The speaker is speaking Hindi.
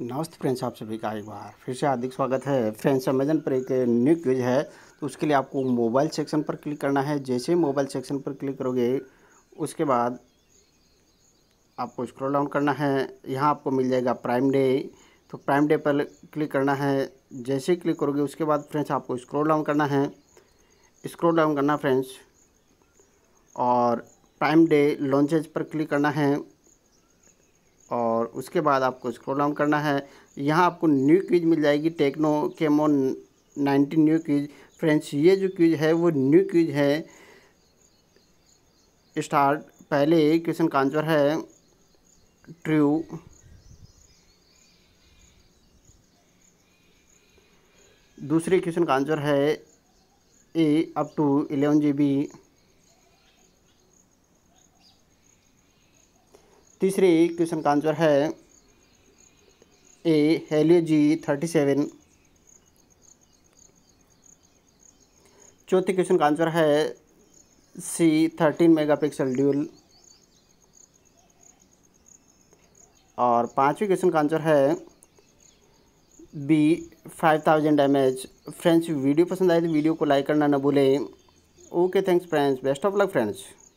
नमस्ते फ्रेंड्स आप सभी का एक बार फिर से हार्दिक स्वागत है फ्रेंड्स अमेजन पर एक न्यू क्विज है तो उसके लिए आपको मोबाइल सेक्शन पर क्लिक करना है जैसे ही मोबाइल सेक्शन पर क्लिक करोगे उसके बाद आपको स्क्रॉल डाउन करना है यहाँ आपको मिल जाएगा प्राइम डे तो प्राइम डे पर क्लिक करना है जैसे ही क्लिक करोगे उसके बाद फ्रेंड्स आपको स्क्रोल डाउन करना है स्क्रोल डाउन करना फ्रेंड्स और प्राइम डे लॉन्चेज पर क्लिक करना है और उसके बाद आपको स्क्रॉल डाउन करना है यहाँ आपको न्यू क्विज मिल जाएगी Tecno Camon nineteen new quiz friends ये जो क्विज है वो न्यू क्विज है स्टार्ट पहले क्वेश्चन का आंसर है ट्रू दूसरे क्वेश्चन का आंसर है A up to eleven G B तीसरे क्वेश्चन का आंसर है A Helio G thirty seven चौथे क्वेश्चन का आंसर है सी थर्टीन मेगापिक्सल ड्यूल और पांचवी क्वेश्चन का आंसर है B five thousand M H friends video पसंद आए तो वीडियो को लाइक करना ना भूलें okay thanks friends best of luck friends